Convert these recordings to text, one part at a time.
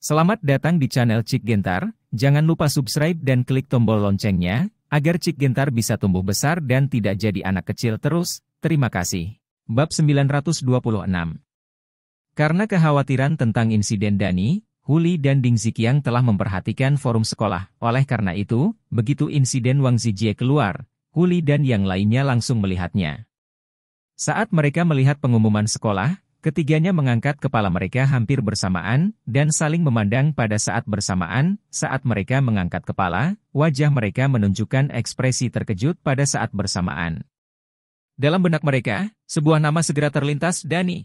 Selamat datang di channel Cik Gentar, jangan lupa subscribe dan klik tombol loncengnya, agar Cik Gentar bisa tumbuh besar dan tidak jadi anak kecil terus, terima kasih. Bab 926 Karena kekhawatiran tentang insiden Dani, Huli dan Ding Zikiang telah memperhatikan forum sekolah, oleh karena itu, begitu insiden Wang Zijie keluar, Huli dan yang lainnya langsung melihatnya. Saat mereka melihat pengumuman sekolah, Ketiganya mengangkat kepala mereka hampir bersamaan dan saling memandang pada saat bersamaan. Saat mereka mengangkat kepala, wajah mereka menunjukkan ekspresi terkejut pada saat bersamaan. Dalam benak mereka, sebuah nama segera terlintas, Dani.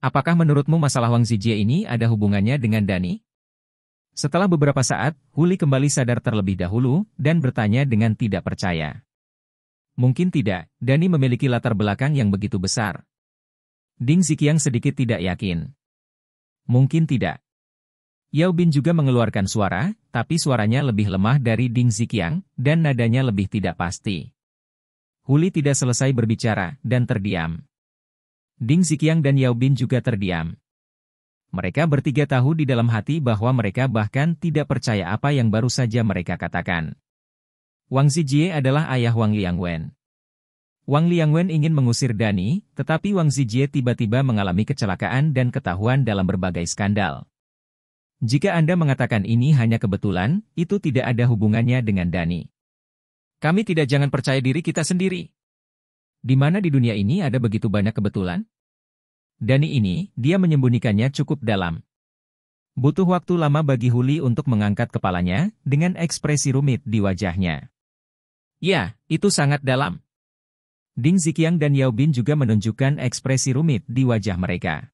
Apakah menurutmu masalah Wang Zijie ini ada hubungannya dengan Dani? Setelah beberapa saat, Huli kembali sadar terlebih dahulu dan bertanya dengan tidak percaya. Mungkin tidak, Dani memiliki latar belakang yang begitu besar, Ding Zikiang sedikit tidak yakin. Mungkin tidak. Yao Bin juga mengeluarkan suara, tapi suaranya lebih lemah dari Ding Zikiang, dan nadanya lebih tidak pasti. Huli tidak selesai berbicara, dan terdiam. Ding Zikiang dan Yao Bin juga terdiam. Mereka bertiga tahu di dalam hati bahwa mereka bahkan tidak percaya apa yang baru saja mereka katakan. Wang Zijie adalah ayah Wang Liangwen. Wang Liangwen ingin mengusir Dani, tetapi Wang Zijie tiba-tiba mengalami kecelakaan dan ketahuan dalam berbagai skandal. Jika Anda mengatakan ini hanya kebetulan, itu tidak ada hubungannya dengan Dani. Kami tidak jangan percaya diri kita sendiri. Di mana di dunia ini ada begitu banyak kebetulan? Dani ini, dia menyembunyikannya cukup dalam. Butuh waktu lama bagi Huli untuk mengangkat kepalanya, dengan ekspresi rumit di wajahnya. Ya, itu sangat dalam. Ding Zikiang dan Yao Bin juga menunjukkan ekspresi rumit di wajah mereka.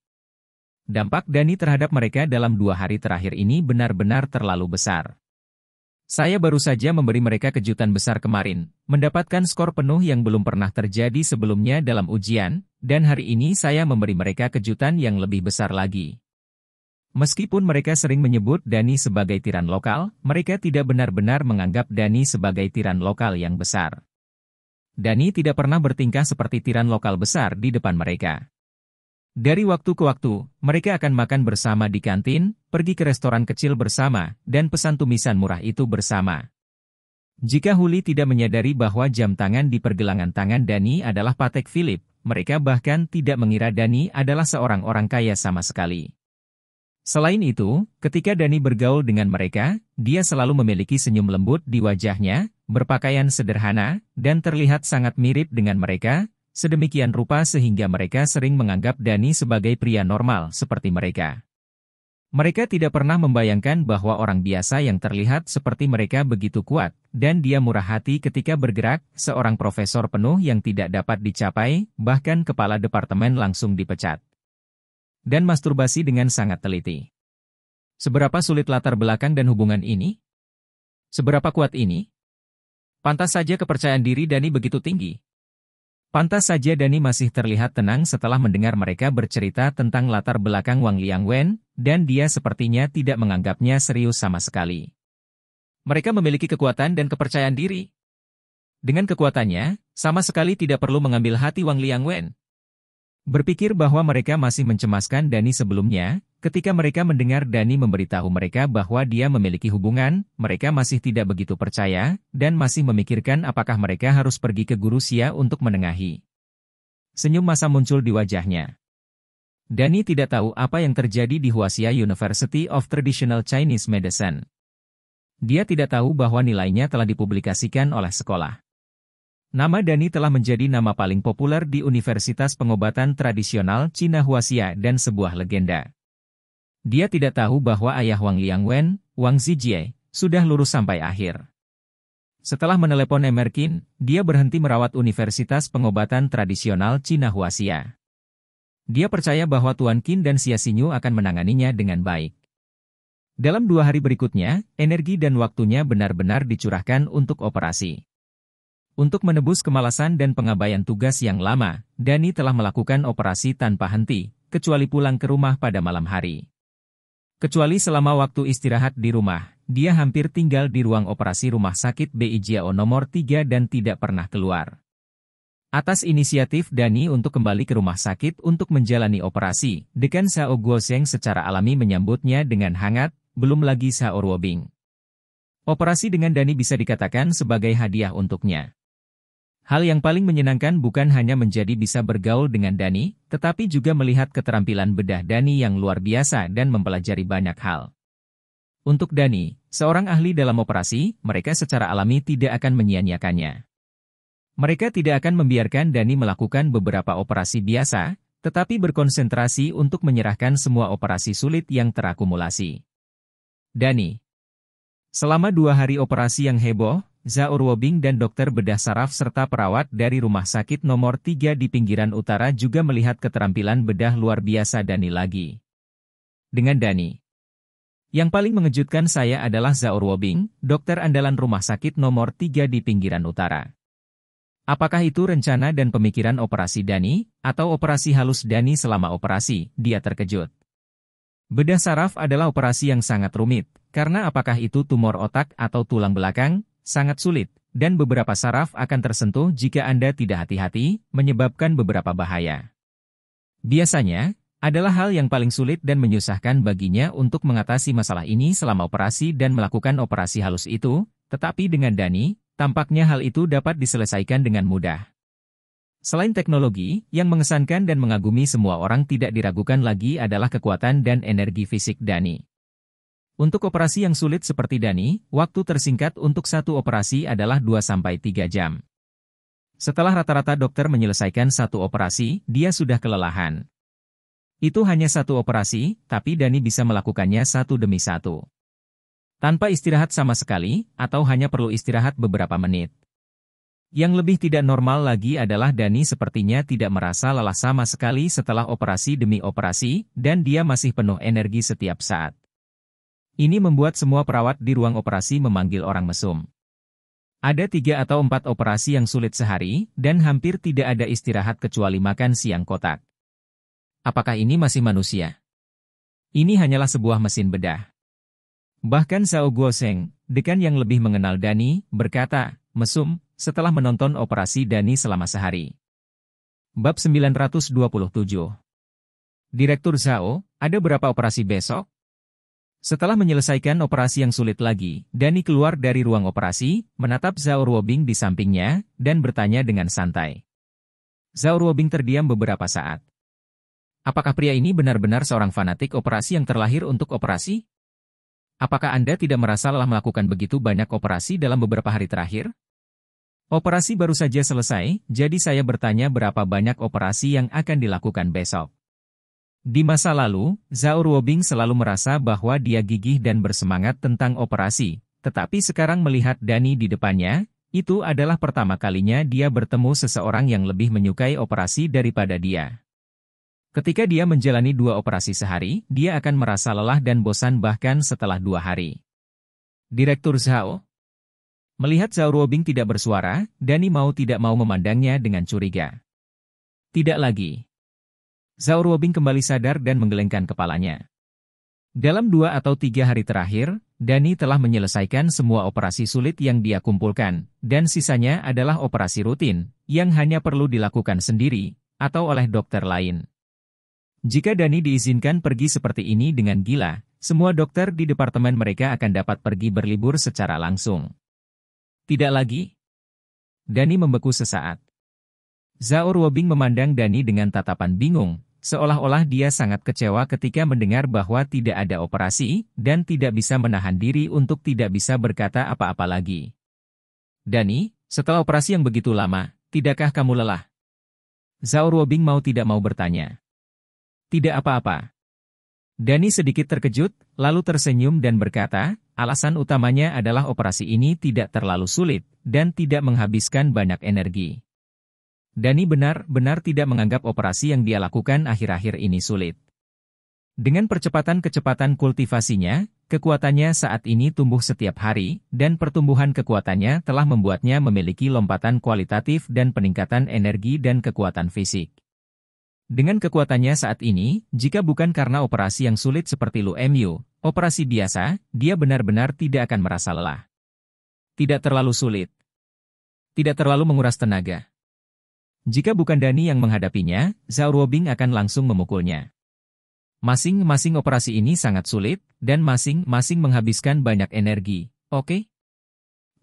Dampak Dani terhadap mereka dalam dua hari terakhir ini benar-benar terlalu besar. Saya baru saja memberi mereka kejutan besar kemarin, mendapatkan skor penuh yang belum pernah terjadi sebelumnya dalam ujian, dan hari ini saya memberi mereka kejutan yang lebih besar lagi. Meskipun mereka sering menyebut Dani sebagai tiran lokal, mereka tidak benar-benar menganggap Dani sebagai tiran lokal yang besar. Dani tidak pernah bertingkah seperti tiran lokal besar di depan mereka. Dari waktu ke waktu, mereka akan makan bersama di kantin, pergi ke restoran kecil bersama, dan pesan tumisan murah itu bersama. Jika Huli tidak menyadari bahwa jam tangan di pergelangan tangan Dani adalah Patek Philip, mereka bahkan tidak mengira Dani adalah seorang orang kaya sama sekali. Selain itu, ketika Dani bergaul dengan mereka, dia selalu memiliki senyum lembut di wajahnya, berpakaian sederhana, dan terlihat sangat mirip dengan mereka, sedemikian rupa sehingga mereka sering menganggap Dani sebagai pria normal seperti mereka. Mereka tidak pernah membayangkan bahwa orang biasa yang terlihat seperti mereka begitu kuat, dan dia murah hati ketika bergerak, seorang profesor penuh yang tidak dapat dicapai, bahkan kepala departemen langsung dipecat dan masturbasi dengan sangat teliti. Seberapa sulit latar belakang dan hubungan ini? Seberapa kuat ini? Pantas saja kepercayaan diri Dani begitu tinggi. Pantas saja Dani masih terlihat tenang setelah mendengar mereka bercerita tentang latar belakang Wang Liang Wen, dan dia sepertinya tidak menganggapnya serius sama sekali. Mereka memiliki kekuatan dan kepercayaan diri. Dengan kekuatannya, sama sekali tidak perlu mengambil hati Wang Liang Wen. Berpikir bahwa mereka masih mencemaskan Dani sebelumnya, ketika mereka mendengar Dani memberitahu mereka bahwa dia memiliki hubungan, mereka masih tidak begitu percaya, dan masih memikirkan apakah mereka harus pergi ke guru Sia untuk menengahi. Senyum masa muncul di wajahnya. Dani tidak tahu apa yang terjadi di Huaxia University of Traditional Chinese Medicine. Dia tidak tahu bahwa nilainya telah dipublikasikan oleh sekolah. Nama Dani telah menjadi nama paling populer di Universitas Pengobatan Tradisional Cina Huasia dan sebuah legenda. Dia tidak tahu bahwa ayah Wang Liang Wen, Wang Zijie, sudah lurus sampai akhir. Setelah menelepon Emerkin, dia berhenti merawat Universitas Pengobatan Tradisional Cina Huasia. Dia percaya bahwa Tuan Qin dan Xia Xinyu akan menanganinya dengan baik. Dalam dua hari berikutnya, energi dan waktunya benar-benar dicurahkan untuk operasi. Untuk menebus kemalasan dan pengabaian tugas yang lama, Dani telah melakukan operasi tanpa henti, kecuali pulang ke rumah pada malam hari. Kecuali selama waktu istirahat di rumah, dia hampir tinggal di ruang operasi rumah sakit BIJO nomor 3 dan tidak pernah keluar. Atas inisiatif Dani untuk kembali ke rumah sakit untuk menjalani operasi, dekan Sao Guoseng secara alami menyambutnya dengan hangat, belum lagi Sao Ruobing. Operasi dengan Dani bisa dikatakan sebagai hadiah untuknya. Hal yang paling menyenangkan bukan hanya menjadi bisa bergaul dengan Dani, tetapi juga melihat keterampilan bedah Dani yang luar biasa dan mempelajari banyak hal. Untuk Dani, seorang ahli dalam operasi, mereka secara alami tidak akan menyia-nyiakannya. Mereka tidak akan membiarkan Dani melakukan beberapa operasi biasa, tetapi berkonsentrasi untuk menyerahkan semua operasi sulit yang terakumulasi. Dani Selama dua hari operasi yang heboh, Zaur Wobing dan dokter bedah saraf serta perawat dari Rumah Sakit Nomor 3 di pinggiran utara juga melihat keterampilan bedah luar biasa Dani lagi. Dengan Dani. Yang paling mengejutkan saya adalah Zaur Wobing, dokter andalan Rumah Sakit Nomor 3 di pinggiran utara. Apakah itu rencana dan pemikiran operasi Dani, atau operasi halus Dani selama operasi, dia terkejut. Bedah saraf adalah operasi yang sangat rumit, karena apakah itu tumor otak atau tulang belakang, sangat sulit, dan beberapa saraf akan tersentuh jika Anda tidak hati-hati, menyebabkan beberapa bahaya. Biasanya, adalah hal yang paling sulit dan menyusahkan baginya untuk mengatasi masalah ini selama operasi dan melakukan operasi halus itu, tetapi dengan Dani, tampaknya hal itu dapat diselesaikan dengan mudah. Selain teknologi, yang mengesankan dan mengagumi semua orang tidak diragukan lagi adalah kekuatan dan energi fisik Dani. Untuk operasi yang sulit seperti Dani, waktu tersingkat untuk satu operasi adalah 2-3 jam. Setelah rata-rata dokter menyelesaikan satu operasi, dia sudah kelelahan. Itu hanya satu operasi, tapi Dani bisa melakukannya satu demi satu. Tanpa istirahat sama sekali, atau hanya perlu istirahat beberapa menit. Yang lebih tidak normal lagi adalah Dani sepertinya tidak merasa lelah sama sekali setelah operasi demi operasi, dan dia masih penuh energi setiap saat. Ini membuat semua perawat di ruang operasi memanggil orang mesum. Ada tiga atau empat operasi yang sulit sehari, dan hampir tidak ada istirahat kecuali makan siang kotak. Apakah ini masih manusia? Ini hanyalah sebuah mesin bedah. Bahkan Sao Guoseng, dekan yang lebih mengenal Dani, berkata, mesum, setelah menonton operasi Dani selama sehari. Bab 927 Direktur Zhao, ada berapa operasi besok? Setelah menyelesaikan operasi yang sulit lagi, Dani keluar dari ruang operasi, menatap Zhao Ruobing di sampingnya, dan bertanya dengan santai. Zhao Ruobing terdiam beberapa saat. Apakah pria ini benar-benar seorang fanatik operasi yang terlahir untuk operasi? Apakah Anda tidak merasa lelah melakukan begitu banyak operasi dalam beberapa hari terakhir? Operasi baru saja selesai, jadi saya bertanya berapa banyak operasi yang akan dilakukan besok. Di masa lalu, Zhao Ruobing selalu merasa bahwa dia gigih dan bersemangat tentang operasi, tetapi sekarang melihat Dani di depannya, itu adalah pertama kalinya dia bertemu seseorang yang lebih menyukai operasi daripada dia. Ketika dia menjalani dua operasi sehari, dia akan merasa lelah dan bosan bahkan setelah dua hari. Direktur Zhao Melihat Zhao Ruobing tidak bersuara, Dani mau tidak mau memandangnya dengan curiga. Tidak lagi. Zhao Ruobing kembali sadar dan menggelengkan kepalanya. Dalam dua atau tiga hari terakhir, Dani telah menyelesaikan semua operasi sulit yang dia kumpulkan, dan sisanya adalah operasi rutin, yang hanya perlu dilakukan sendiri, atau oleh dokter lain. Jika Dani diizinkan pergi seperti ini dengan gila, semua dokter di departemen mereka akan dapat pergi berlibur secara langsung. Tidak lagi? Dani membeku sesaat. Zaur Wobing memandang Dani dengan tatapan bingung, seolah-olah dia sangat kecewa ketika mendengar bahwa tidak ada operasi dan tidak bisa menahan diri untuk tidak bisa berkata apa-apa lagi. Dani, setelah operasi yang begitu lama, tidakkah kamu lelah? Zhao Ruobing mau tidak mau bertanya. Tidak apa-apa. Dani sedikit terkejut, lalu tersenyum dan berkata, alasan utamanya adalah operasi ini tidak terlalu sulit dan tidak menghabiskan banyak energi. Dani benar-benar tidak menganggap operasi yang dia lakukan akhir-akhir ini sulit. Dengan percepatan kecepatan kultivasinya, kekuatannya saat ini tumbuh setiap hari, dan pertumbuhan kekuatannya telah membuatnya memiliki lompatan kualitatif dan peningkatan energi dan kekuatan fisik. Dengan kekuatannya saat ini, jika bukan karena operasi yang sulit seperti Lu MU, operasi biasa, dia benar-benar tidak akan merasa lelah. Tidak terlalu sulit. Tidak terlalu menguras tenaga jika bukan Dani yang menghadapinya, Zhao Ruobing akan langsung memukulnya. Masing-masing operasi ini sangat sulit, dan masing-masing menghabiskan banyak energi, oke? Okay?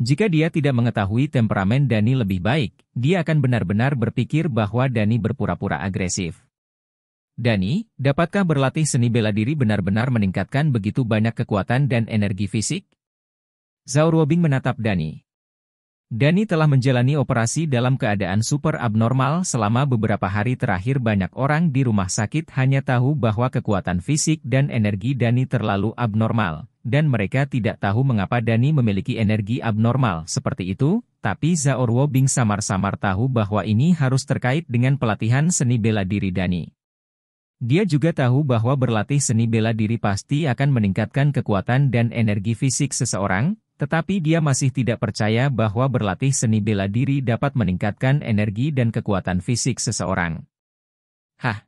Jika dia tidak mengetahui temperamen Dani lebih baik, dia akan benar-benar berpikir bahwa Dani berpura-pura agresif. Dani, dapatkah berlatih seni bela diri benar-benar meningkatkan begitu banyak kekuatan dan energi fisik? Zhao Ruobing menatap Dani. Dani telah menjalani operasi dalam keadaan super abnormal selama beberapa hari terakhir banyak orang di rumah sakit hanya tahu bahwa kekuatan fisik dan energi Dani terlalu abnormal, dan mereka tidak tahu mengapa Dani memiliki energi abnormal seperti itu, tapi Zaorwo Bing samar-samar tahu bahwa ini harus terkait dengan pelatihan seni bela diri Dani. Dia juga tahu bahwa berlatih seni bela diri pasti akan meningkatkan kekuatan dan energi fisik seseorang, tetapi dia masih tidak percaya bahwa berlatih seni bela diri dapat meningkatkan energi dan kekuatan fisik seseorang. Hah.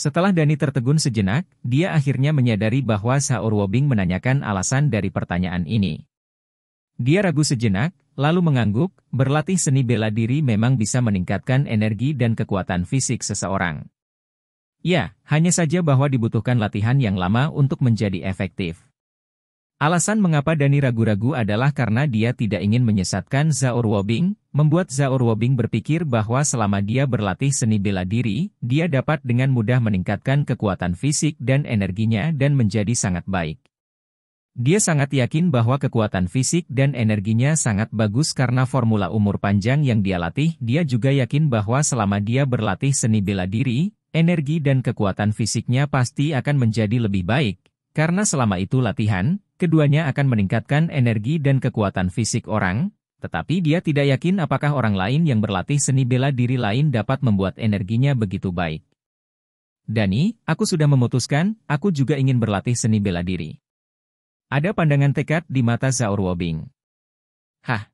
Setelah Dani tertegun sejenak, dia akhirnya menyadari bahwa Saur Wobing menanyakan alasan dari pertanyaan ini. Dia ragu sejenak, lalu mengangguk, berlatih seni bela diri memang bisa meningkatkan energi dan kekuatan fisik seseorang. Ya, hanya saja bahwa dibutuhkan latihan yang lama untuk menjadi efektif. Alasan mengapa Dani ragu-ragu adalah karena dia tidak ingin menyesatkan Zaur Wobing, membuat Zaur Wobing berpikir bahwa selama dia berlatih seni bela diri, dia dapat dengan mudah meningkatkan kekuatan fisik dan energinya dan menjadi sangat baik. Dia sangat yakin bahwa kekuatan fisik dan energinya sangat bagus karena formula umur panjang yang dia latih, dia juga yakin bahwa selama dia berlatih seni bela diri, energi dan kekuatan fisiknya pasti akan menjadi lebih baik karena selama itu latihan, keduanya akan meningkatkan energi dan kekuatan fisik orang, tetapi dia tidak yakin apakah orang lain yang berlatih seni bela diri lain dapat membuat energinya begitu baik. Dani, aku sudah memutuskan, aku juga ingin berlatih seni bela diri. Ada pandangan tekad di mata Zaur Wobing. Hah,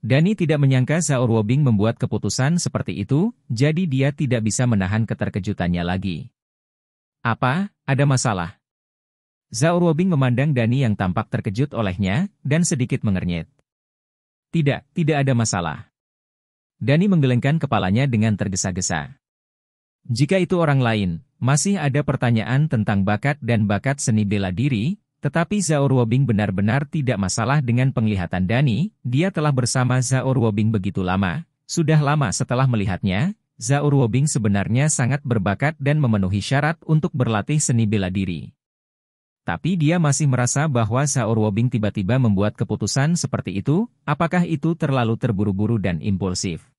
Dani tidak menyangka Zaur Wobing membuat keputusan seperti itu, jadi dia tidak bisa menahan keterkejutannya lagi. Apa, ada masalah? Zhao Ruobing memandang Dani yang tampak terkejut olehnya, dan sedikit mengernyit. Tidak, tidak ada masalah. Dani menggelengkan kepalanya dengan tergesa-gesa. Jika itu orang lain, masih ada pertanyaan tentang bakat dan bakat seni bela diri, tetapi Zhao Ruobing benar-benar tidak masalah dengan penglihatan Dani, dia telah bersama Zhao Ruobing begitu lama, sudah lama setelah melihatnya, Zhao Ruobing sebenarnya sangat berbakat dan memenuhi syarat untuk berlatih seni bela diri. Tapi dia masih merasa bahwa Saur Wobing tiba-tiba membuat keputusan seperti itu, apakah itu terlalu terburu-buru dan impulsif?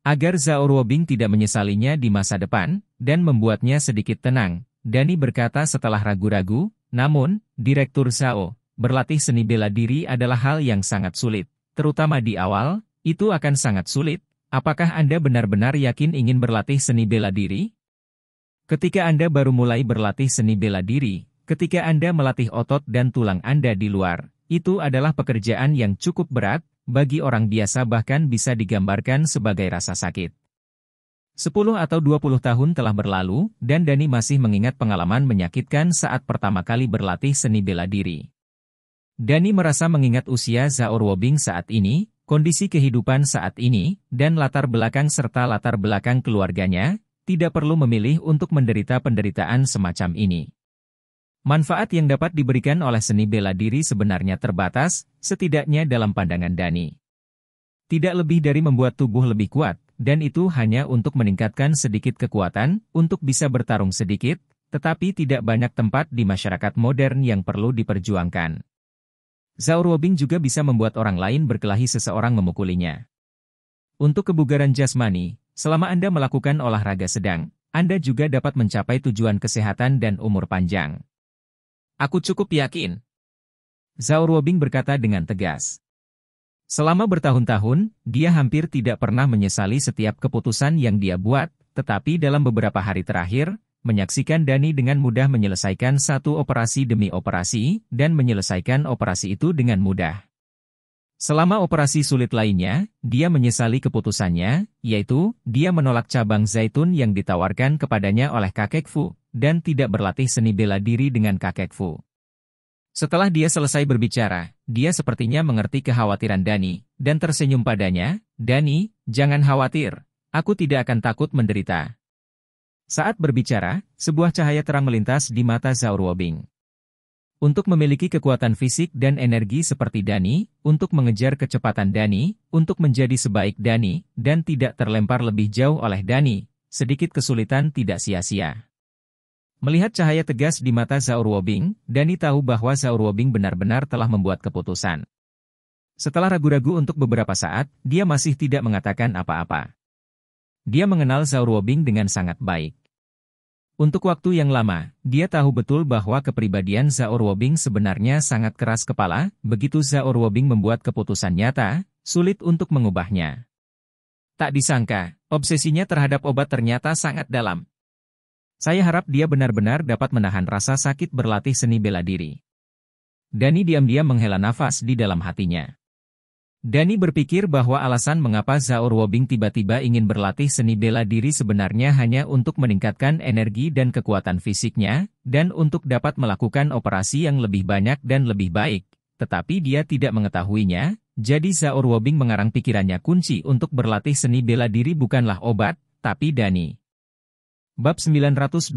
Agar Saur Wobing tidak menyesalinya di masa depan, dan membuatnya sedikit tenang, Dani berkata setelah ragu-ragu, namun, Direktur Sao, berlatih seni bela diri adalah hal yang sangat sulit, terutama di awal, itu akan sangat sulit, apakah Anda benar-benar yakin ingin berlatih seni bela diri? Ketika Anda baru mulai berlatih seni bela diri, Ketika Anda melatih otot dan tulang Anda di luar, itu adalah pekerjaan yang cukup berat, bagi orang biasa bahkan bisa digambarkan sebagai rasa sakit. 10 atau 20 tahun telah berlalu, dan Dani masih mengingat pengalaman menyakitkan saat pertama kali berlatih seni bela diri. Dani merasa mengingat usia Zaur Wobing saat ini, kondisi kehidupan saat ini, dan latar belakang serta latar belakang keluarganya, tidak perlu memilih untuk menderita penderitaan semacam ini. Manfaat yang dapat diberikan oleh seni bela diri sebenarnya terbatas, setidaknya dalam pandangan Dani. Tidak lebih dari membuat tubuh lebih kuat, dan itu hanya untuk meningkatkan sedikit kekuatan, untuk bisa bertarung sedikit, tetapi tidak banyak tempat di masyarakat modern yang perlu diperjuangkan. Zhao Ruobing juga bisa membuat orang lain berkelahi seseorang memukulinya. Untuk kebugaran jasmani, selama Anda melakukan olahraga sedang, Anda juga dapat mencapai tujuan kesehatan dan umur panjang. Aku cukup yakin. Zhao Ruobing berkata dengan tegas. Selama bertahun-tahun, dia hampir tidak pernah menyesali setiap keputusan yang dia buat, tetapi dalam beberapa hari terakhir, menyaksikan Dani dengan mudah menyelesaikan satu operasi demi operasi, dan menyelesaikan operasi itu dengan mudah. Selama operasi sulit lainnya, dia menyesali keputusannya, yaitu, dia menolak cabang zaitun yang ditawarkan kepadanya oleh kakek Fu, dan tidak berlatih seni bela diri dengan kakek Fu. Setelah dia selesai berbicara, dia sepertinya mengerti kekhawatiran Dani, dan tersenyum padanya, Dani, jangan khawatir, aku tidak akan takut menderita. Saat berbicara, sebuah cahaya terang melintas di mata Zhao Ruobing. Untuk memiliki kekuatan fisik dan energi seperti Dani, untuk mengejar kecepatan Dani, untuk menjadi sebaik Dani, dan tidak terlempar lebih jauh oleh Dani, sedikit kesulitan tidak sia-sia. Melihat cahaya tegas di mata Zaur Wobing, Dani tahu bahwa Zaur Wobing benar-benar telah membuat keputusan. Setelah ragu-ragu untuk beberapa saat, dia masih tidak mengatakan apa-apa. Dia mengenal Zaur Wobing dengan sangat baik. Untuk waktu yang lama, dia tahu betul bahwa kepribadian Zhao Ruobing sebenarnya sangat keras kepala, begitu Zhao Ruobing membuat keputusan nyata, sulit untuk mengubahnya. Tak disangka, obsesinya terhadap obat ternyata sangat dalam. Saya harap dia benar-benar dapat menahan rasa sakit berlatih seni bela diri. Dani diam-diam menghela nafas di dalam hatinya. Dani berpikir bahwa alasan mengapa Zaur Wobing tiba-tiba ingin berlatih seni bela diri sebenarnya hanya untuk meningkatkan energi dan kekuatan fisiknya, dan untuk dapat melakukan operasi yang lebih banyak dan lebih baik. Tetapi dia tidak mengetahuinya, jadi Zaur Wobing mengarang pikirannya kunci untuk berlatih seni bela diri bukanlah obat, tapi Dani. Bab 928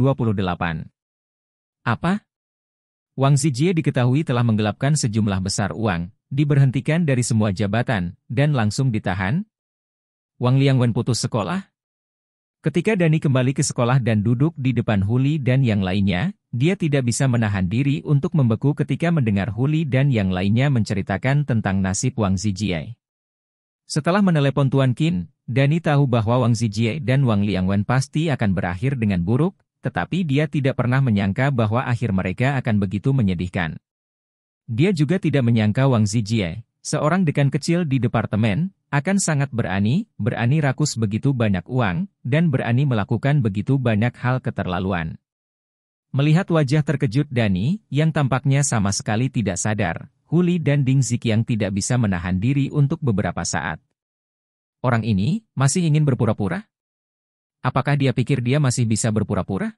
Apa? Wang Zijie diketahui telah menggelapkan sejumlah besar uang, diberhentikan dari semua jabatan, dan langsung ditahan? Wang Liang Wen putus sekolah? Ketika Dani kembali ke sekolah dan duduk di depan Huli dan yang lainnya, dia tidak bisa menahan diri untuk membeku ketika mendengar Huli dan yang lainnya menceritakan tentang nasib Wang Zijiai. Setelah menelepon Tuan Qin, Dani tahu bahwa Wang Zijiai dan Wang Liang Wen pasti akan berakhir dengan buruk, tetapi dia tidak pernah menyangka bahwa akhir mereka akan begitu menyedihkan. Dia juga tidak menyangka Wang Zijie, seorang dekan kecil di departemen, akan sangat berani, berani rakus begitu banyak uang, dan berani melakukan begitu banyak hal keterlaluan. Melihat wajah terkejut Dani, yang tampaknya sama sekali tidak sadar, Huli dan Ding Zikiang tidak bisa menahan diri untuk beberapa saat. Orang ini, masih ingin berpura-pura? Apakah dia pikir dia masih bisa berpura-pura?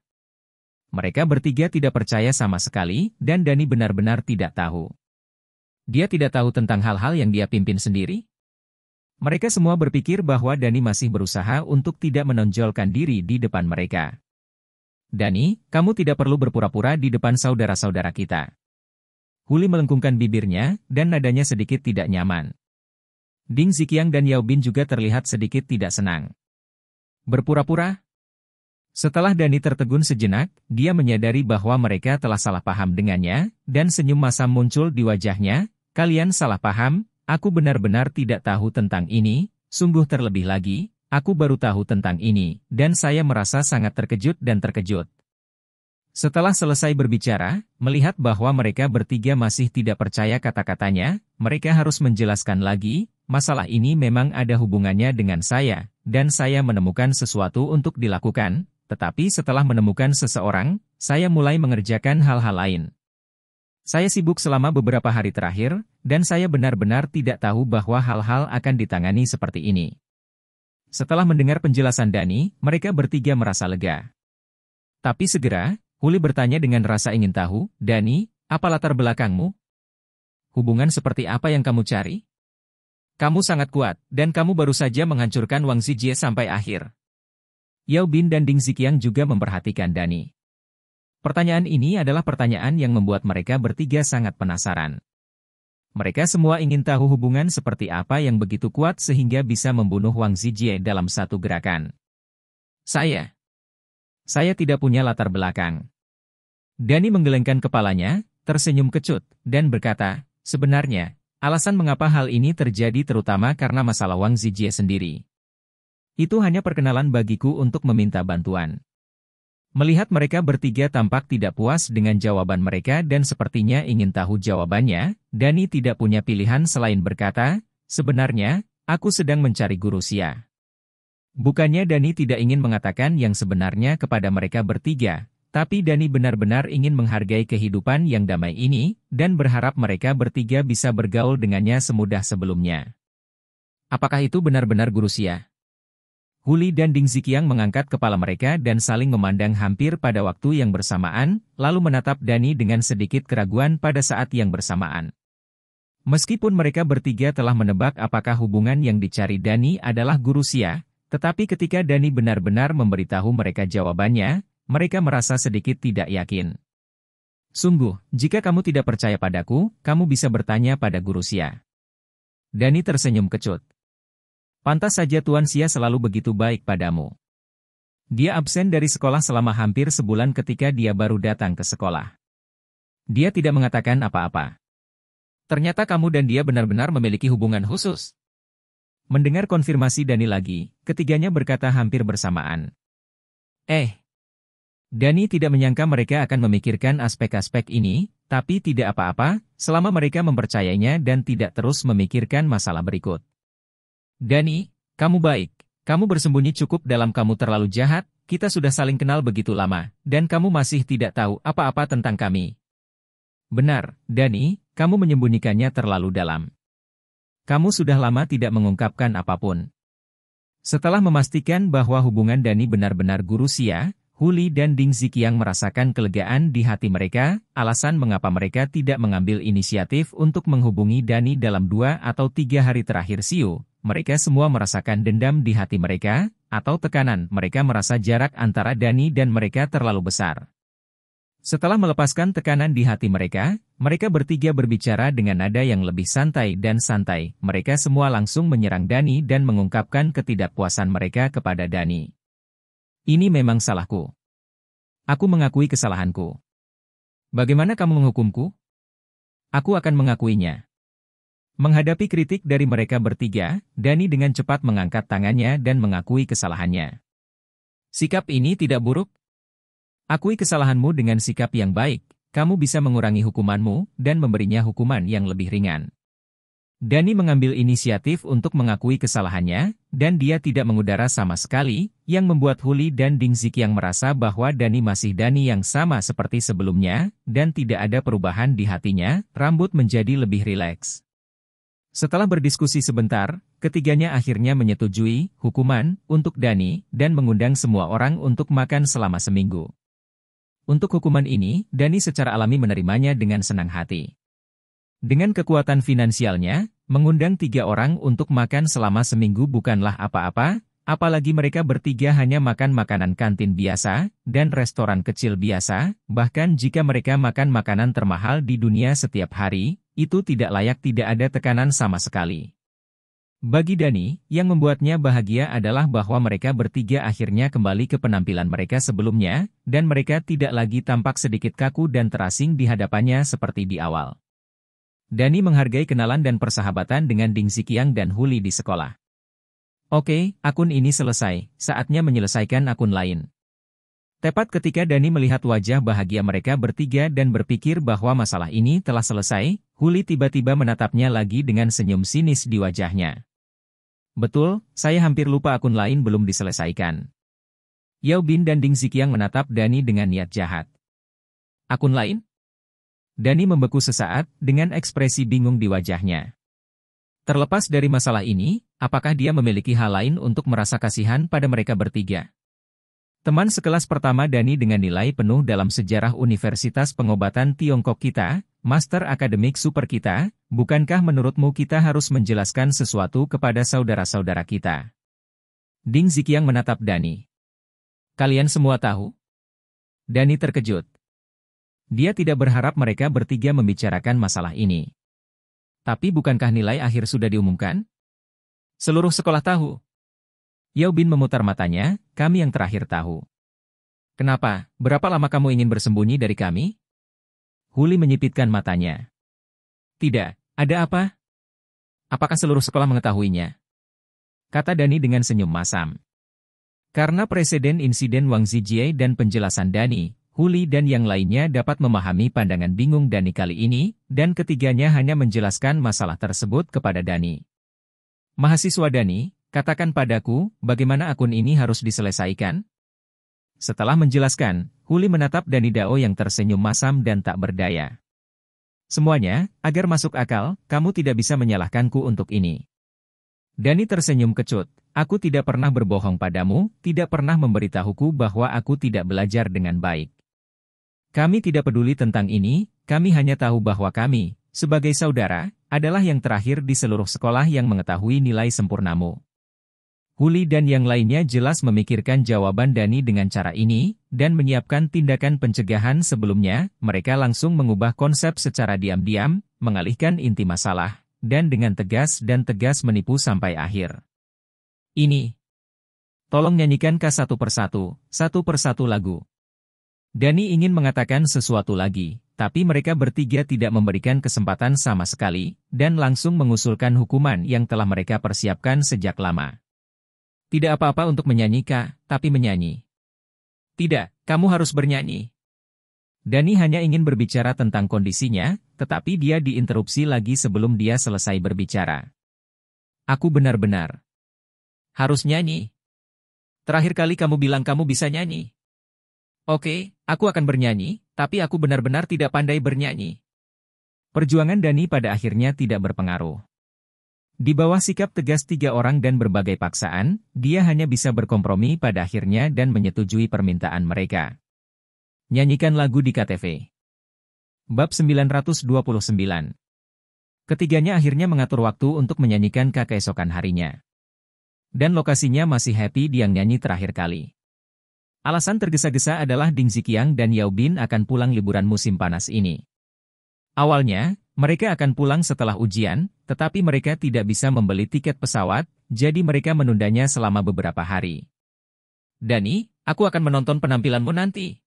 Mereka bertiga tidak percaya sama sekali, dan Dani benar-benar tidak tahu. Dia tidak tahu tentang hal-hal yang dia pimpin sendiri. Mereka semua berpikir bahwa Dani masih berusaha untuk tidak menonjolkan diri di depan mereka. Dani, kamu tidak perlu berpura-pura di depan saudara-saudara kita. Huli melengkungkan bibirnya, dan nadanya sedikit tidak nyaman. Ding Zikiang dan Yao Bin juga terlihat sedikit tidak senang. Berpura-pura, setelah Dani tertegun sejenak, dia menyadari bahwa mereka telah salah paham dengannya, dan senyum masam muncul di wajahnya, kalian salah paham, aku benar-benar tidak tahu tentang ini, sungguh terlebih lagi, aku baru tahu tentang ini, dan saya merasa sangat terkejut dan terkejut. Setelah selesai berbicara, melihat bahwa mereka bertiga masih tidak percaya kata-katanya, mereka harus menjelaskan lagi, masalah ini memang ada hubungannya dengan saya, dan saya menemukan sesuatu untuk dilakukan, tetapi setelah menemukan seseorang, saya mulai mengerjakan hal-hal lain. Saya sibuk selama beberapa hari terakhir, dan saya benar-benar tidak tahu bahwa hal-hal akan ditangani seperti ini. Setelah mendengar penjelasan Dani, mereka bertiga merasa lega. Tapi segera, Huli bertanya dengan rasa ingin tahu, Dani, apa latar belakangmu? Hubungan seperti apa yang kamu cari? Kamu sangat kuat, dan kamu baru saja menghancurkan Wang Zijie sampai akhir. Yao Bin dan Ding Ziqiang juga memperhatikan Dani. Pertanyaan ini adalah pertanyaan yang membuat mereka bertiga sangat penasaran. Mereka semua ingin tahu hubungan seperti apa yang begitu kuat sehingga bisa membunuh Wang Zijie dalam satu gerakan. Saya. Saya tidak punya latar belakang. Dani menggelengkan kepalanya, tersenyum kecut, dan berkata, sebenarnya, alasan mengapa hal ini terjadi terutama karena masalah Wang Zijie sendiri. Itu hanya perkenalan bagiku untuk meminta bantuan. Melihat mereka bertiga tampak tidak puas dengan jawaban mereka dan sepertinya ingin tahu jawabannya, Dani tidak punya pilihan selain berkata, sebenarnya, aku sedang mencari guru Sia. Bukannya Dani tidak ingin mengatakan yang sebenarnya kepada mereka bertiga, tapi Dani benar-benar ingin menghargai kehidupan yang damai ini, dan berharap mereka bertiga bisa bergaul dengannya semudah sebelumnya. Apakah itu benar-benar guru Sia? Huli dan Ding Zikiang mengangkat kepala mereka dan saling memandang hampir pada waktu yang bersamaan, lalu menatap Dani dengan sedikit keraguan pada saat yang bersamaan. Meskipun mereka bertiga telah menebak apakah hubungan yang dicari Dani adalah guru Sia, tetapi ketika Dani benar-benar memberitahu mereka jawabannya, mereka merasa sedikit tidak yakin. Sungguh, jika kamu tidak percaya padaku, kamu bisa bertanya pada guru Sia. Dani tersenyum kecut. Pantas saja Tuan Sia selalu begitu baik padamu. Dia absen dari sekolah selama hampir sebulan ketika dia baru datang ke sekolah. Dia tidak mengatakan apa-apa. Ternyata kamu dan dia benar-benar memiliki hubungan khusus. Mendengar konfirmasi Dani lagi, ketiganya berkata hampir bersamaan. Eh. Dani tidak menyangka mereka akan memikirkan aspek-aspek ini, tapi tidak apa-apa, selama mereka mempercayainya dan tidak terus memikirkan masalah berikut. Dani, kamu baik. Kamu bersembunyi cukup dalam kamu terlalu jahat, kita sudah saling kenal begitu lama, dan kamu masih tidak tahu apa-apa tentang kami. Benar, Dani, kamu menyembunyikannya terlalu dalam. Kamu sudah lama tidak mengungkapkan apapun. Setelah memastikan bahwa hubungan Dani benar-benar guru Sia, Huli dan Ding Zikiang merasakan kelegaan di hati mereka, alasan mengapa mereka tidak mengambil inisiatif untuk menghubungi Dani dalam dua atau tiga hari terakhir Siu, mereka semua merasakan dendam di hati mereka, atau tekanan mereka merasa jarak antara Dani dan mereka terlalu besar. Setelah melepaskan tekanan di hati mereka, mereka bertiga berbicara dengan nada yang lebih santai dan santai. Mereka semua langsung menyerang Dani dan mengungkapkan ketidakpuasan mereka kepada Dani. Ini memang salahku. Aku mengakui kesalahanku. Bagaimana kamu menghukumku? Aku akan mengakuinya. Menghadapi kritik dari mereka bertiga, Dani dengan cepat mengangkat tangannya dan mengakui kesalahannya. Sikap ini tidak buruk. Akui kesalahanmu dengan sikap yang baik, kamu bisa mengurangi hukumanmu dan memberinya hukuman yang lebih ringan. Dani mengambil inisiatif untuk mengakui kesalahannya, dan dia tidak mengudara sama sekali, yang membuat Huli dan Zik yang merasa bahwa Dani masih Dani yang sama seperti sebelumnya, dan tidak ada perubahan di hatinya, rambut menjadi lebih rileks. Setelah berdiskusi sebentar, ketiganya akhirnya menyetujui hukuman untuk Dani dan mengundang semua orang untuk makan selama seminggu. Untuk hukuman ini, Dani secara alami menerimanya dengan senang hati. Dengan kekuatan finansialnya, mengundang tiga orang untuk makan selama seminggu bukanlah apa-apa, apalagi mereka bertiga hanya makan makanan kantin biasa dan restoran kecil biasa, bahkan jika mereka makan makanan termahal di dunia setiap hari, itu tidak layak tidak ada tekanan sama sekali. Bagi Dani, yang membuatnya bahagia adalah bahwa mereka bertiga akhirnya kembali ke penampilan mereka sebelumnya, dan mereka tidak lagi tampak sedikit kaku dan terasing di hadapannya seperti di awal. Dani menghargai kenalan dan persahabatan dengan Ding Zikiang dan Huli di sekolah. Oke, akun ini selesai, saatnya menyelesaikan akun lain. Tepat ketika Dani melihat wajah bahagia mereka bertiga dan berpikir bahwa masalah ini telah selesai, Huli tiba-tiba menatapnya lagi dengan senyum sinis di wajahnya. Betul, saya hampir lupa akun lain belum diselesaikan. Yao Bin dan Ding Zikiang menatap Dani dengan niat jahat. Akun lain? Dani membeku sesaat dengan ekspresi bingung di wajahnya. Terlepas dari masalah ini, apakah dia memiliki hal lain untuk merasa kasihan pada mereka bertiga? Teman sekelas pertama Dani dengan nilai penuh dalam sejarah Universitas Pengobatan Tiongkok kita, Master Akademik Super kita, bukankah menurutmu kita harus menjelaskan sesuatu kepada saudara-saudara kita? Ding Zikiang menatap Dani. Kalian semua tahu? Dani terkejut. Dia tidak berharap mereka bertiga membicarakan masalah ini. Tapi bukankah nilai akhir sudah diumumkan? Seluruh sekolah tahu. Yao Bin memutar matanya, kami yang terakhir tahu. Kenapa, berapa lama kamu ingin bersembunyi dari kami? Huli menyipitkan matanya. Tidak, ada apa? Apakah seluruh sekolah mengetahuinya? Kata Dani dengan senyum masam. Karena presiden insiden Wang Zijie dan penjelasan Dani, Huli dan yang lainnya dapat memahami pandangan bingung Dani kali ini, dan ketiganya hanya menjelaskan masalah tersebut kepada Dani. Mahasiswa Dani, Katakan padaku, bagaimana akun ini harus diselesaikan? Setelah menjelaskan, Huli menatap Dani Dao yang tersenyum masam dan tak berdaya. Semuanya, agar masuk akal, kamu tidak bisa menyalahkanku untuk ini. Dani tersenyum kecut, aku tidak pernah berbohong padamu, tidak pernah memberitahuku bahwa aku tidak belajar dengan baik. Kami tidak peduli tentang ini, kami hanya tahu bahwa kami, sebagai saudara, adalah yang terakhir di seluruh sekolah yang mengetahui nilai sempurnamu. Huli dan yang lainnya jelas memikirkan jawaban Dani dengan cara ini, dan menyiapkan tindakan pencegahan sebelumnya, mereka langsung mengubah konsep secara diam-diam, mengalihkan inti masalah, dan dengan tegas dan tegas menipu sampai akhir. Ini. Tolong nyanyikan K satu persatu, satu persatu lagu. Dani ingin mengatakan sesuatu lagi, tapi mereka bertiga tidak memberikan kesempatan sama sekali, dan langsung mengusulkan hukuman yang telah mereka persiapkan sejak lama. Tidak apa-apa untuk menyanyi Kak, tapi menyanyi. Tidak, kamu harus bernyanyi. Dani hanya ingin berbicara tentang kondisinya, tetapi dia diinterupsi lagi sebelum dia selesai berbicara. Aku benar-benar harus nyanyi. Terakhir kali kamu bilang kamu bisa nyanyi. Oke, aku akan bernyanyi, tapi aku benar-benar tidak pandai bernyanyi. Perjuangan Dani pada akhirnya tidak berpengaruh. Di bawah sikap tegas tiga orang dan berbagai paksaan, dia hanya bisa berkompromi pada akhirnya dan menyetujui permintaan mereka. Nyanyikan lagu di KTV. Bab 929 Ketiganya akhirnya mengatur waktu untuk menyanyikan keesokan harinya. Dan lokasinya masih happy yang nyanyi terakhir kali. Alasan tergesa-gesa adalah Ding Zikiang dan Yao Bin akan pulang liburan musim panas ini. Awalnya, mereka akan pulang setelah ujian, tetapi mereka tidak bisa membeli tiket pesawat, jadi mereka menundanya selama beberapa hari. Dani, aku akan menonton penampilanmu nanti.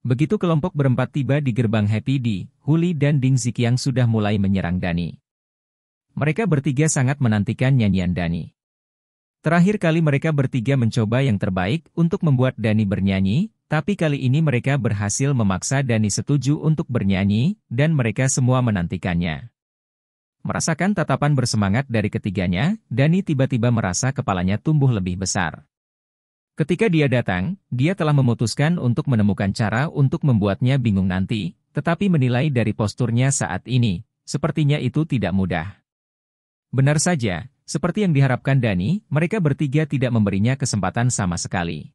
Begitu kelompok berempat tiba di gerbang Happy D, Huli dan Ding Zikiang sudah mulai menyerang Dani. Mereka bertiga sangat menantikan nyanyian Dani. Terakhir kali mereka bertiga mencoba yang terbaik untuk membuat Dani bernyanyi, tapi kali ini mereka berhasil memaksa Dani setuju untuk bernyanyi, dan mereka semua menantikannya. Merasakan tatapan bersemangat dari ketiganya, Dani tiba-tiba merasa kepalanya tumbuh lebih besar. Ketika dia datang, dia telah memutuskan untuk menemukan cara untuk membuatnya bingung nanti, tetapi menilai dari posturnya saat ini, sepertinya itu tidak mudah. Benar saja, seperti yang diharapkan Dani, mereka bertiga tidak memberinya kesempatan sama sekali.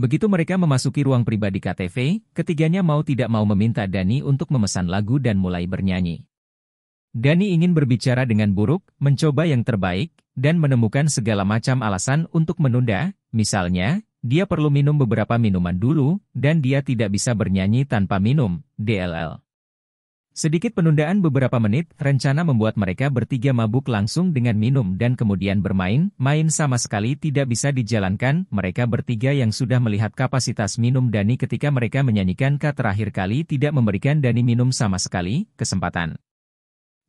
Begitu mereka memasuki ruang pribadi KTV, ketiganya mau tidak mau meminta Dani untuk memesan lagu dan mulai bernyanyi. Dani ingin berbicara dengan buruk, mencoba yang terbaik, dan menemukan segala macam alasan untuk menunda, misalnya, dia perlu minum beberapa minuman dulu, dan dia tidak bisa bernyanyi tanpa minum, DLL. Sedikit penundaan beberapa menit, rencana membuat mereka bertiga mabuk langsung dengan minum dan kemudian bermain, main sama sekali tidak bisa dijalankan, mereka bertiga yang sudah melihat kapasitas minum Dani ketika mereka menyanyikan kata terakhir kali tidak memberikan Dani minum sama sekali, kesempatan.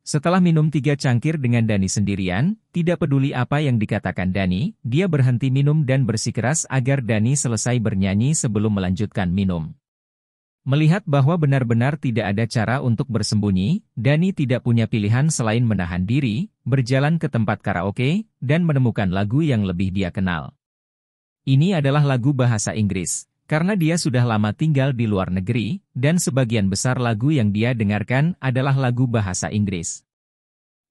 Setelah minum tiga cangkir dengan Dani sendirian, tidak peduli apa yang dikatakan Dani, dia berhenti minum dan bersikeras agar Dani selesai bernyanyi sebelum melanjutkan minum. Melihat bahwa benar-benar tidak ada cara untuk bersembunyi, Dani tidak punya pilihan selain menahan diri, berjalan ke tempat karaoke, dan menemukan lagu yang lebih dia kenal. Ini adalah lagu bahasa Inggris, karena dia sudah lama tinggal di luar negeri, dan sebagian besar lagu yang dia dengarkan adalah lagu bahasa Inggris.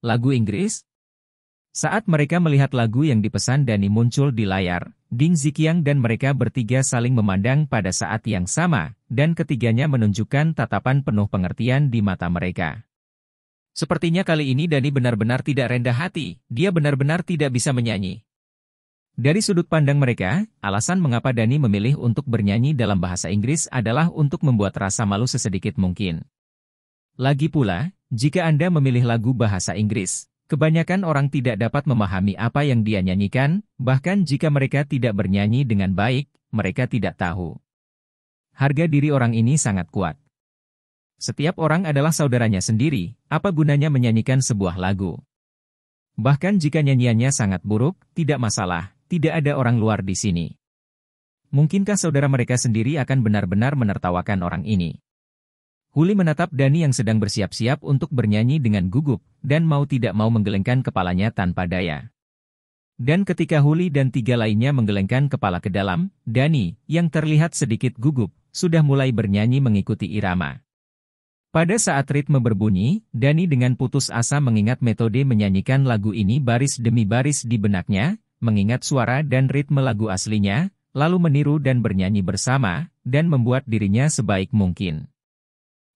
Lagu Inggris, saat mereka melihat lagu yang dipesan Dani muncul di layar, Ding Zikiang dan mereka bertiga saling memandang pada saat yang sama, dan ketiganya menunjukkan tatapan penuh pengertian di mata mereka. Sepertinya kali ini Dani benar-benar tidak rendah hati, dia benar-benar tidak bisa menyanyi. Dari sudut pandang mereka, alasan mengapa Dani memilih untuk bernyanyi dalam bahasa Inggris adalah untuk membuat rasa malu sesedikit mungkin. Lagi pula, jika Anda memilih lagu bahasa Inggris, Kebanyakan orang tidak dapat memahami apa yang dia nyanyikan, bahkan jika mereka tidak bernyanyi dengan baik, mereka tidak tahu. Harga diri orang ini sangat kuat. Setiap orang adalah saudaranya sendiri, apa gunanya menyanyikan sebuah lagu? Bahkan jika nyanyiannya sangat buruk, tidak masalah, tidak ada orang luar di sini. Mungkinkah saudara mereka sendiri akan benar-benar menertawakan orang ini? Huli menatap Dani yang sedang bersiap-siap untuk bernyanyi dengan gugup, dan mau tidak mau menggelengkan kepalanya tanpa daya. Dan ketika Huli dan tiga lainnya menggelengkan kepala ke dalam, Dani, yang terlihat sedikit gugup, sudah mulai bernyanyi mengikuti irama. Pada saat ritme berbunyi, Dani dengan putus asa mengingat metode menyanyikan lagu ini baris demi baris di benaknya, mengingat suara dan ritme lagu aslinya, lalu meniru dan bernyanyi bersama, dan membuat dirinya sebaik mungkin.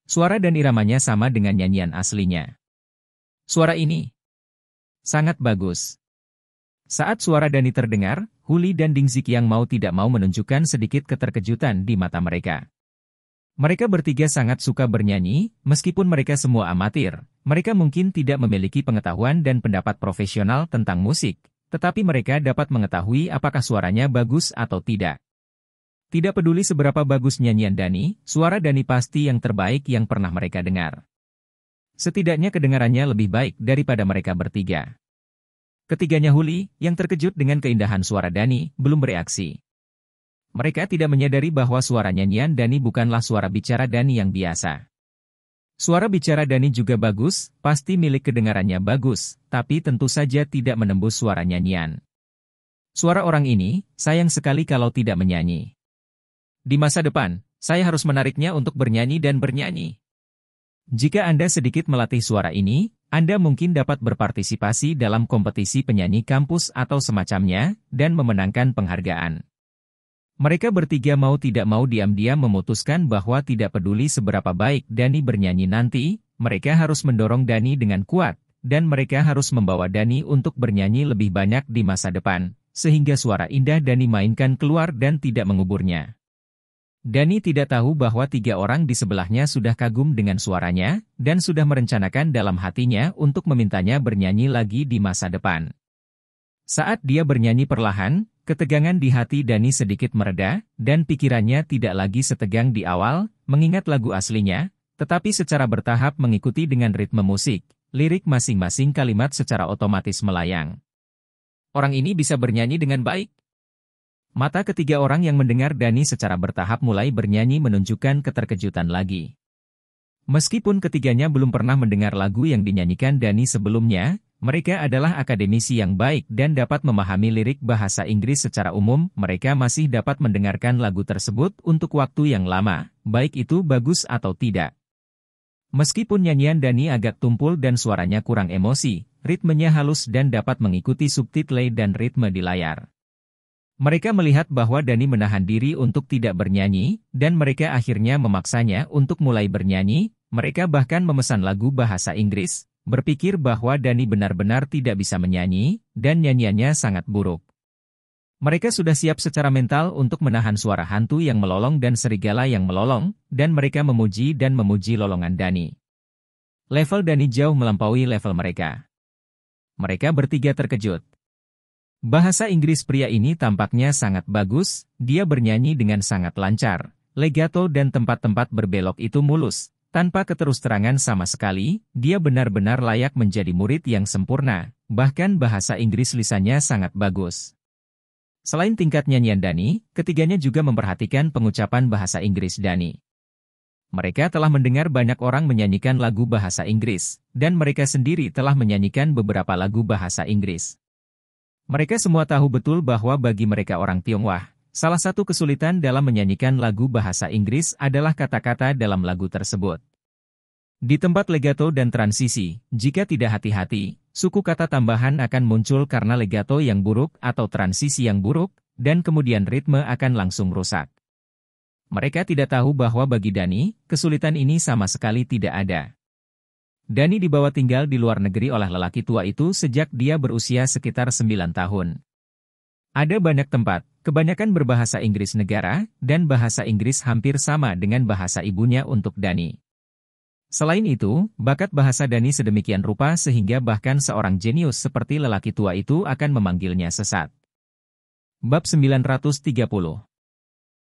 Suara dan iramanya sama dengan nyanyian aslinya. Suara ini sangat bagus. Saat suara Dani terdengar, Huli dan Dingzik yang mau tidak mau menunjukkan sedikit keterkejutan di mata mereka. Mereka bertiga sangat suka bernyanyi, meskipun mereka semua amatir. Mereka mungkin tidak memiliki pengetahuan dan pendapat profesional tentang musik, tetapi mereka dapat mengetahui apakah suaranya bagus atau tidak. Tidak peduli seberapa bagus nyanyian Dani, suara Dani pasti yang terbaik yang pernah mereka dengar. Setidaknya kedengarannya lebih baik daripada mereka bertiga. Ketiganya Huli, yang terkejut dengan keindahan suara Dani, belum bereaksi. Mereka tidak menyadari bahwa suara nyanyian Dani bukanlah suara bicara Dani yang biasa. Suara bicara Dani juga bagus, pasti milik kedengarannya bagus, tapi tentu saja tidak menembus suara nyanyian. Suara orang ini, sayang sekali kalau tidak menyanyi. Di masa depan, saya harus menariknya untuk bernyanyi dan bernyanyi. Jika Anda sedikit melatih suara ini, Anda mungkin dapat berpartisipasi dalam kompetisi penyanyi kampus atau semacamnya, dan memenangkan penghargaan. Mereka bertiga mau tidak mau diam-diam memutuskan bahwa tidak peduli seberapa baik Dani bernyanyi nanti, mereka harus mendorong Dani dengan kuat, dan mereka harus membawa Dani untuk bernyanyi lebih banyak di masa depan, sehingga suara indah Dani mainkan keluar dan tidak menguburnya. Dani tidak tahu bahwa tiga orang di sebelahnya sudah kagum dengan suaranya, dan sudah merencanakan dalam hatinya untuk memintanya bernyanyi lagi di masa depan. Saat dia bernyanyi perlahan, ketegangan di hati Dani sedikit mereda, dan pikirannya tidak lagi setegang di awal, mengingat lagu aslinya, tetapi secara bertahap mengikuti dengan ritme musik, lirik masing-masing kalimat secara otomatis melayang. Orang ini bisa bernyanyi dengan baik, Mata ketiga orang yang mendengar Dani secara bertahap mulai bernyanyi menunjukkan keterkejutan lagi. Meskipun ketiganya belum pernah mendengar lagu yang dinyanyikan Dani sebelumnya, mereka adalah akademisi yang baik dan dapat memahami lirik bahasa Inggris secara umum, mereka masih dapat mendengarkan lagu tersebut untuk waktu yang lama, baik itu bagus atau tidak. Meskipun nyanyian Dani agak tumpul dan suaranya kurang emosi, ritmenya halus dan dapat mengikuti subtitle dan ritme di layar. Mereka melihat bahwa Dani menahan diri untuk tidak bernyanyi, dan mereka akhirnya memaksanya untuk mulai bernyanyi. Mereka bahkan memesan lagu bahasa Inggris, berpikir bahwa Dani benar-benar tidak bisa menyanyi, dan nyanyiannya sangat buruk. Mereka sudah siap secara mental untuk menahan suara hantu yang melolong dan serigala yang melolong, dan mereka memuji dan memuji lolongan Dani. Level Dani jauh melampaui level mereka. Mereka bertiga terkejut. Bahasa Inggris pria ini tampaknya sangat bagus, dia bernyanyi dengan sangat lancar. Legato dan tempat-tempat berbelok itu mulus. Tanpa keterusterangan sama sekali, dia benar-benar layak menjadi murid yang sempurna. Bahkan bahasa Inggris lisannya sangat bagus. Selain tingkat nyanyian Dani, ketiganya juga memperhatikan pengucapan bahasa Inggris Dani. Mereka telah mendengar banyak orang menyanyikan lagu bahasa Inggris, dan mereka sendiri telah menyanyikan beberapa lagu bahasa Inggris. Mereka semua tahu betul bahwa bagi mereka orang Tionghoa, salah satu kesulitan dalam menyanyikan lagu bahasa Inggris adalah kata-kata dalam lagu tersebut. Di tempat legato dan transisi, jika tidak hati-hati, suku kata tambahan akan muncul karena legato yang buruk atau transisi yang buruk, dan kemudian ritme akan langsung rusak. Mereka tidak tahu bahwa bagi Dani, kesulitan ini sama sekali tidak ada. Dani dibawa tinggal di luar negeri oleh lelaki tua itu sejak dia berusia sekitar 9 tahun. Ada banyak tempat, kebanyakan berbahasa Inggris negara, dan bahasa Inggris hampir sama dengan bahasa ibunya untuk Dani. Selain itu, bakat bahasa Dani sedemikian rupa sehingga bahkan seorang jenius seperti lelaki tua itu akan memanggilnya sesat. Bab 930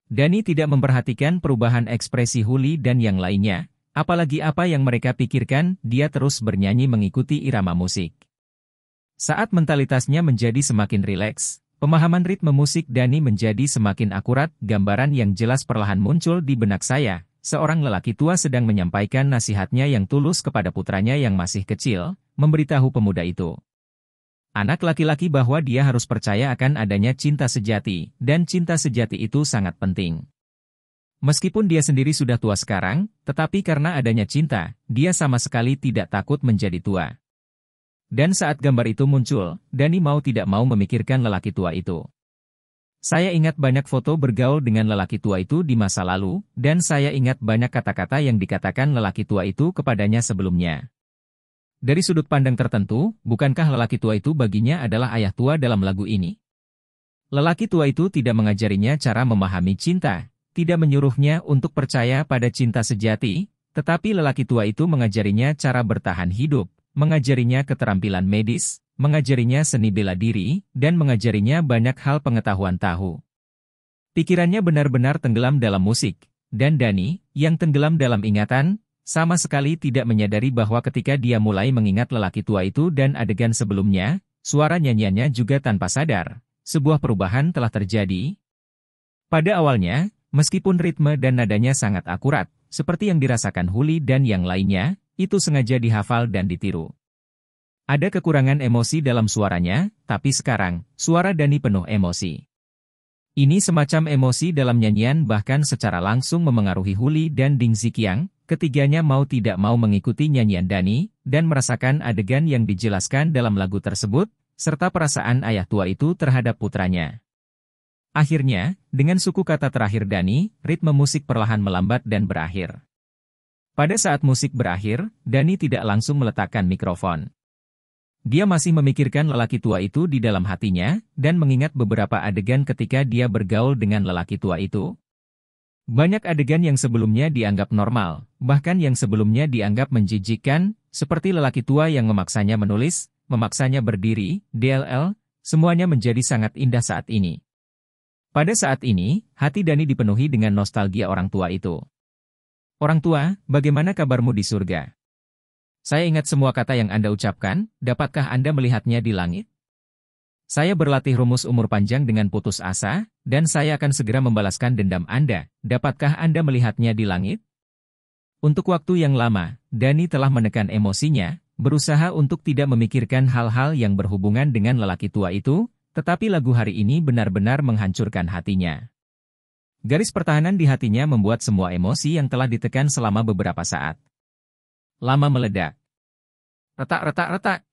Dani tidak memperhatikan perubahan ekspresi Huli dan yang lainnya, Apalagi apa yang mereka pikirkan, dia terus bernyanyi mengikuti irama musik. Saat mentalitasnya menjadi semakin rileks, pemahaman ritme musik Dani menjadi semakin akurat, gambaran yang jelas perlahan muncul di benak saya. Seorang lelaki tua sedang menyampaikan nasihatnya yang tulus kepada putranya yang masih kecil, memberitahu pemuda itu. Anak laki-laki bahwa dia harus percaya akan adanya cinta sejati, dan cinta sejati itu sangat penting. Meskipun dia sendiri sudah tua sekarang, tetapi karena adanya cinta, dia sama sekali tidak takut menjadi tua. Dan saat gambar itu muncul, Dani mau tidak mau memikirkan lelaki tua itu. Saya ingat banyak foto bergaul dengan lelaki tua itu di masa lalu, dan saya ingat banyak kata-kata yang dikatakan lelaki tua itu kepadanya sebelumnya. Dari sudut pandang tertentu, bukankah lelaki tua itu baginya adalah ayah tua dalam lagu ini? Lelaki tua itu tidak mengajarinya cara memahami cinta, tidak menyuruhnya untuk percaya pada cinta sejati, tetapi lelaki tua itu mengajarinya cara bertahan hidup, mengajarinya keterampilan medis, mengajarinya seni bela diri, dan mengajarinya banyak hal pengetahuan tahu. Pikirannya benar-benar tenggelam dalam musik, dan Dani, yang tenggelam dalam ingatan, sama sekali tidak menyadari bahwa ketika dia mulai mengingat lelaki tua itu dan adegan sebelumnya, suara nyanyiannya juga tanpa sadar, sebuah perubahan telah terjadi. Pada awalnya, Meskipun ritme dan nadanya sangat akurat, seperti yang dirasakan Huli dan yang lainnya, itu sengaja dihafal dan ditiru. Ada kekurangan emosi dalam suaranya, tapi sekarang, suara Dani penuh emosi. Ini semacam emosi dalam nyanyian bahkan secara langsung memengaruhi Huli dan Ding Zikiang, ketiganya mau tidak mau mengikuti nyanyian Dani, dan merasakan adegan yang dijelaskan dalam lagu tersebut, serta perasaan ayah tua itu terhadap putranya. Akhirnya, dengan suku kata terakhir Dani, ritme musik perlahan melambat dan berakhir. Pada saat musik berakhir, Dani tidak langsung meletakkan mikrofon. Dia masih memikirkan lelaki tua itu di dalam hatinya, dan mengingat beberapa adegan ketika dia bergaul dengan lelaki tua itu. Banyak adegan yang sebelumnya dianggap normal, bahkan yang sebelumnya dianggap menjijikkan, seperti lelaki tua yang memaksanya menulis, memaksanya berdiri, DLL, semuanya menjadi sangat indah saat ini. Pada saat ini, hati Dani dipenuhi dengan nostalgia orang tua itu. Orang tua, bagaimana kabarmu di surga? Saya ingat semua kata yang Anda ucapkan, dapatkah Anda melihatnya di langit? Saya berlatih rumus umur panjang dengan putus asa, dan saya akan segera membalaskan dendam Anda, dapatkah Anda melihatnya di langit? Untuk waktu yang lama, Dani telah menekan emosinya, berusaha untuk tidak memikirkan hal-hal yang berhubungan dengan lelaki tua itu, tetapi lagu hari ini benar-benar menghancurkan hatinya. Garis pertahanan di hatinya membuat semua emosi yang telah ditekan selama beberapa saat. Lama meledak. Retak-retak-retak.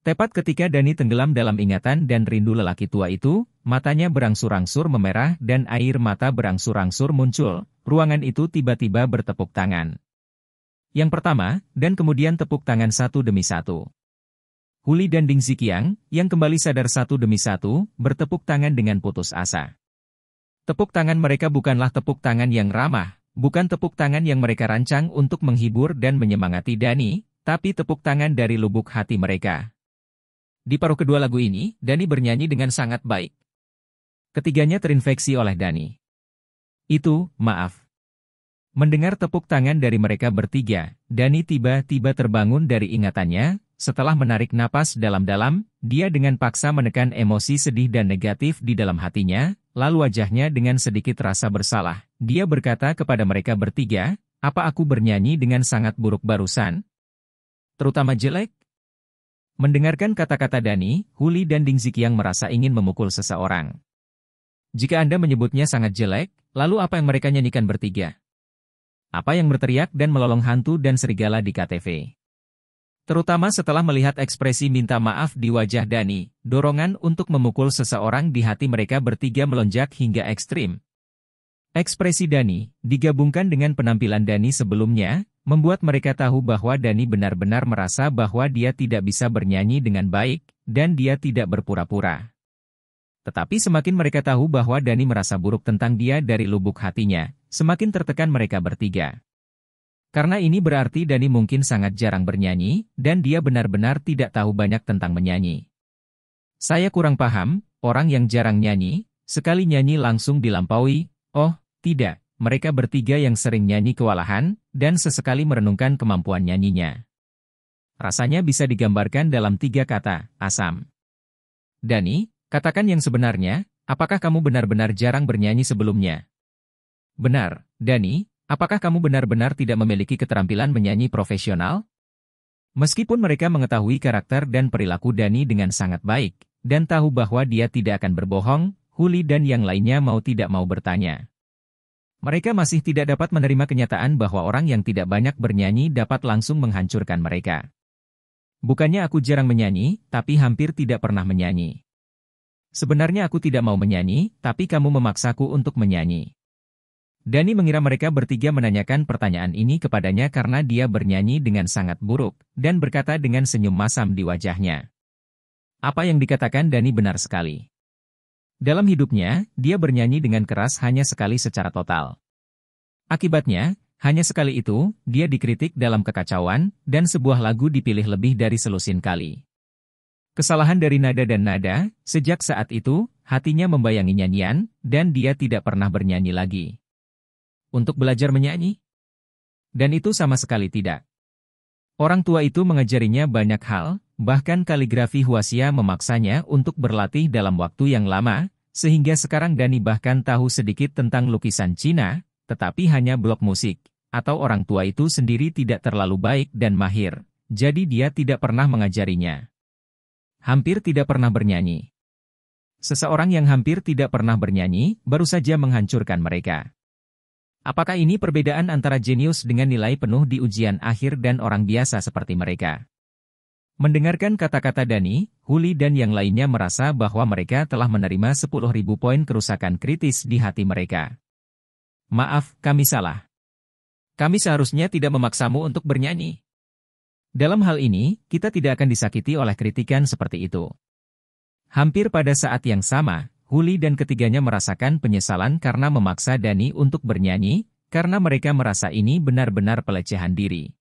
Tepat ketika Dani tenggelam dalam ingatan dan rindu lelaki tua itu, matanya berangsur-angsur memerah dan air mata berangsur-angsur muncul, ruangan itu tiba-tiba bertepuk tangan. Yang pertama, dan kemudian tepuk tangan satu demi satu. Huli dan Ding Zikiang, yang kembali sadar satu demi satu, bertepuk tangan dengan putus asa. Tepuk tangan mereka bukanlah tepuk tangan yang ramah, bukan tepuk tangan yang mereka rancang untuk menghibur dan menyemangati Dani, tapi tepuk tangan dari lubuk hati mereka. Di paruh kedua lagu ini, Dani bernyanyi dengan sangat baik. Ketiganya terinfeksi oleh Dani. Itu, maaf. Mendengar tepuk tangan dari mereka bertiga, Dani tiba-tiba terbangun dari ingatannya, setelah menarik napas dalam-dalam, dia dengan paksa menekan emosi sedih dan negatif di dalam hatinya, lalu wajahnya dengan sedikit rasa bersalah. Dia berkata kepada mereka bertiga, apa aku bernyanyi dengan sangat buruk barusan? Terutama jelek? Mendengarkan kata-kata Dani, Huli dan Ding Zikiang merasa ingin memukul seseorang. Jika Anda menyebutnya sangat jelek, lalu apa yang mereka nyanyikan bertiga? Apa yang berteriak dan melolong hantu dan serigala di KTV? Terutama setelah melihat ekspresi minta maaf di wajah Dani, dorongan untuk memukul seseorang di hati mereka bertiga melonjak hingga ekstrim. Ekspresi Dani, digabungkan dengan penampilan Dani sebelumnya, membuat mereka tahu bahwa Dani benar-benar merasa bahwa dia tidak bisa bernyanyi dengan baik, dan dia tidak berpura-pura. Tetapi semakin mereka tahu bahwa Dani merasa buruk tentang dia dari lubuk hatinya, semakin tertekan mereka bertiga. Karena ini berarti Dani mungkin sangat jarang bernyanyi, dan dia benar-benar tidak tahu banyak tentang menyanyi. Saya kurang paham, orang yang jarang nyanyi, sekali nyanyi langsung dilampaui, oh, tidak, mereka bertiga yang sering nyanyi kewalahan, dan sesekali merenungkan kemampuan nyanyinya. Rasanya bisa digambarkan dalam tiga kata, asam. Dani, katakan yang sebenarnya, apakah kamu benar-benar jarang bernyanyi sebelumnya? Benar, Dani, Apakah kamu benar-benar tidak memiliki keterampilan menyanyi profesional? Meskipun mereka mengetahui karakter dan perilaku Dani dengan sangat baik, dan tahu bahwa dia tidak akan berbohong, Huli dan yang lainnya mau tidak mau bertanya. Mereka masih tidak dapat menerima kenyataan bahwa orang yang tidak banyak bernyanyi dapat langsung menghancurkan mereka. Bukannya aku jarang menyanyi, tapi hampir tidak pernah menyanyi. Sebenarnya aku tidak mau menyanyi, tapi kamu memaksaku untuk menyanyi. Dani mengira mereka bertiga menanyakan pertanyaan ini kepadanya karena dia bernyanyi dengan sangat buruk, dan berkata dengan senyum masam di wajahnya. Apa yang dikatakan Dani benar sekali. Dalam hidupnya, dia bernyanyi dengan keras hanya sekali secara total. Akibatnya, hanya sekali itu, dia dikritik dalam kekacauan, dan sebuah lagu dipilih lebih dari selusin kali. Kesalahan dari nada dan nada, sejak saat itu, hatinya membayangi nyanyian, dan dia tidak pernah bernyanyi lagi untuk belajar menyanyi? Dan itu sama sekali tidak. Orang tua itu mengajarinya banyak hal, bahkan kaligrafi Huasia memaksanya untuk berlatih dalam waktu yang lama, sehingga sekarang Dani bahkan tahu sedikit tentang lukisan Cina, tetapi hanya blok musik, atau orang tua itu sendiri tidak terlalu baik dan mahir, jadi dia tidak pernah mengajarinya. Hampir tidak pernah bernyanyi. Seseorang yang hampir tidak pernah bernyanyi, baru saja menghancurkan mereka. Apakah ini perbedaan antara jenius dengan nilai penuh di ujian akhir dan orang biasa seperti mereka? Mendengarkan kata-kata Dani, Huli dan yang lainnya merasa bahwa mereka telah menerima 10.000 poin kerusakan kritis di hati mereka. Maaf, kami salah. Kami seharusnya tidak memaksamu untuk bernyanyi. Dalam hal ini, kita tidak akan disakiti oleh kritikan seperti itu. Hampir pada saat yang sama, Huli dan ketiganya merasakan penyesalan karena memaksa Dani untuk bernyanyi, karena mereka merasa ini benar-benar pelecehan diri.